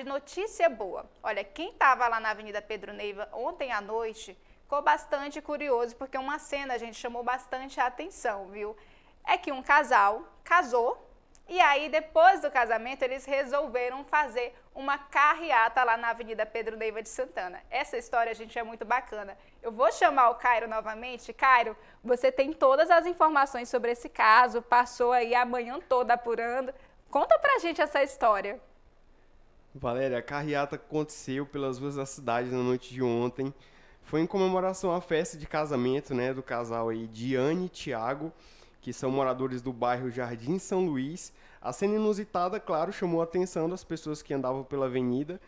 De notícia boa, olha, quem estava lá na Avenida Pedro Neiva ontem à noite ficou bastante curioso, porque uma cena a gente chamou bastante a atenção, viu? É que um casal casou e aí depois do casamento eles resolveram fazer uma carreata lá na Avenida Pedro Neiva de Santana. Essa história, gente, é muito bacana. Eu vou chamar o Cairo novamente. Cairo, você tem todas as informações sobre esse caso, passou aí a manhã toda apurando. Conta pra gente essa história. Valéria, a carreata aconteceu pelas ruas da cidade na noite de ontem. Foi em comemoração à festa de casamento né, do casal aí, Diane e Tiago, que são moradores do bairro Jardim São Luís. A cena inusitada, claro, chamou a atenção das pessoas que andavam pela avenida.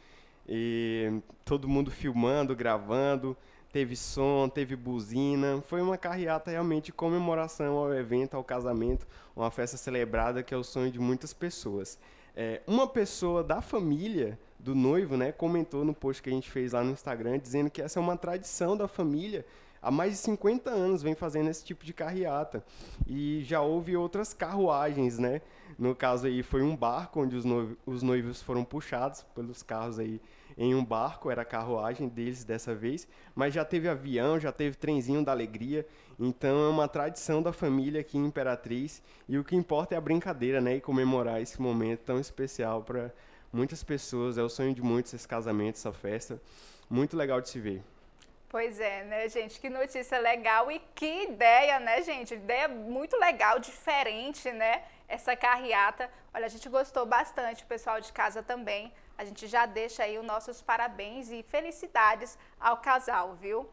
E todo mundo filmando, gravando, teve som, teve buzina. Foi uma carreata realmente comemoração ao evento, ao casamento, uma festa celebrada que é o sonho de muitas pessoas. É, uma pessoa da família do noivo, né, comentou no post que a gente fez lá no Instagram, dizendo que essa é uma tradição da família há mais de 50 anos vem fazendo esse tipo de carreata. E já houve outras carruagens, né? No caso aí foi um barco onde os, os noivos foram puxados pelos carros aí em um barco, era a carruagem deles dessa vez, mas já teve avião, já teve trenzinho da alegria, então é uma tradição da família aqui em Imperatriz e o que importa é a brincadeira, né, e comemorar esse momento tão especial para muitas pessoas, é o sonho de muitos esse casamento, essa festa, muito legal de se ver. Pois é, né, gente? Que notícia legal e que ideia, né, gente? Ideia muito legal, diferente, né? Essa carreata. Olha, a gente gostou bastante, o pessoal de casa também. A gente já deixa aí os nossos parabéns e felicidades ao casal, viu?